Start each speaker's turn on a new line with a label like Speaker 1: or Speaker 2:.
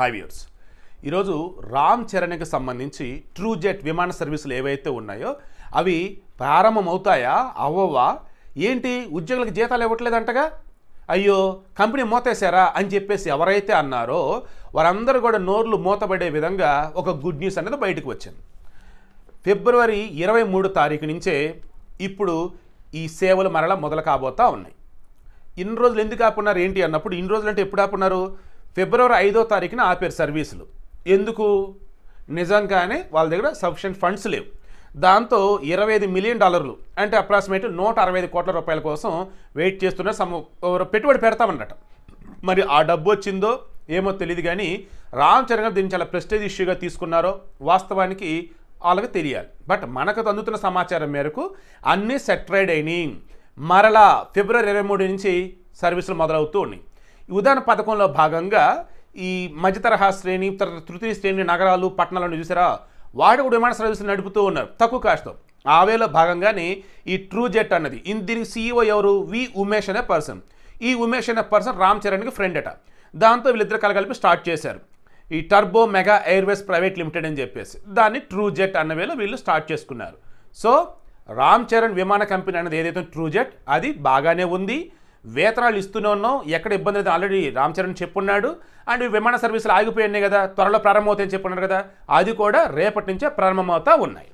Speaker 1: hi viewers ఈరోజు రామ్ చరణ్కి సంబంధించి true jet విమాన సర్వీసులు ఏవైతే ఉన్నాయో అవి ప్రారంభమవుతాయా అవ్వవా ఏంటి ఉద్యోగులకు జీతాలు ఇవ్వట్లేదంటగా అయ్యో కంపెనీ మోతేశారా అని చెప్పేసి ఎవరైతే అన్నారో వారందరూ కూడా నోర్లు మూతబడే విధంగా ఒక గుడ్ న్యూస్ అనేది బయటకు వచ్చింది ఫిబ్రవరి ఇరవై మూడు తారీఖు నుంచే ఇప్పుడు ఈ సేవలు మరలా మొదలు కాబోతా ఉన్నాయి ఇన్ని రోజులు ఎందుకు ఆపున్నారు ఏంటి అన్నప్పుడు ఇన్ని రోజులు అంటే ఎప్పుడు ఆపున్నారు ఫిబ్రవరి ఐదో తారీఖున ఆపారు సర్వీసులు ఎందుకు నిజంగానే వాళ్ళ దగ్గర సఫిషియంట్ ఫండ్స్ లేవు దాంతో ఇరవై ఐదు మిలియన్ డాలర్లు అంటే అప్రాక్సిమేట్ నూట అరవై ఐదు కోట్ల రూపాయల కోసం వెయిట్ చేస్తున్న సమ పెట్టుబడి పెడతామన్నట మరి ఆ డబ్బు వచ్చిందో ఏమో తెలియదు కానీ రామ్ చరణ్ గారు దీన్ని చాలా ప్రెస్టేజ్ ఇష్యూగా తీసుకున్నారో వాస్తవానికి వాళ్ళకి తెలియాలి బట్ మనకు అందుతున్న సమాచారం మేరకు అన్నీ సెట్రైడ్ అయినాయి మరలా ఫిబ్రవరి ఇరవై మూడు నుంచి సర్వీసులు మొదలవుతూ ఉన్నాయి ఉదాహరణ పథకంలో భాగంగా ఈ మధ్యతరహా శ్రేణి శ్రేణి తృతీయ శ్రేణి నగరాలు పట్టణాలను చూసారా వాడు కూడా విమాన సర్వీసులు నడుపుతూ ఉన్నారు తక్కువ కాస్ట్తో ఆవేలో భాగంగానే ఈ ట్రూ జెట్ అన్నది దీనికి సీఈఓ e ఎవరు వి ఉమేష్ అనే పర్సన్ ఈ ఉమేష్ అనే పర్సన్ రామ్ చరణ్కి ఫ్రెండ్ అట దాంతో వీళ్ళిద్దరు కలగలిపి స్టార్ట్ చేశారు ఈ turbo mega airways private limited అని చెప్పేసి దాన్ని ట్రూ జెట్ అన్న వేళ వీళ్ళు స్టార్ట్ చేసుకున్నారు సో రామ్ చరణ్ విమాన కంపెనీ అనేది ఏదైతే ట్రూ జెట్ అది బాగానే ఉంది వేతనాలు ఇస్తూనే ఉన్నాం ఎక్కడ ఇబ్బంది లేదు ఆల్రెడీ రామ్ చరణ్ చెప్పున్నాడు అండ్ విమాన సర్వీసులు ఆగిపోయినాయి కదా త్వరలో ప్రారంభమవుతాయని చెప్పున్నారు కదా అది కూడా రేపటి నుంచే ప్రారంభమవుతా ఉన్నాయి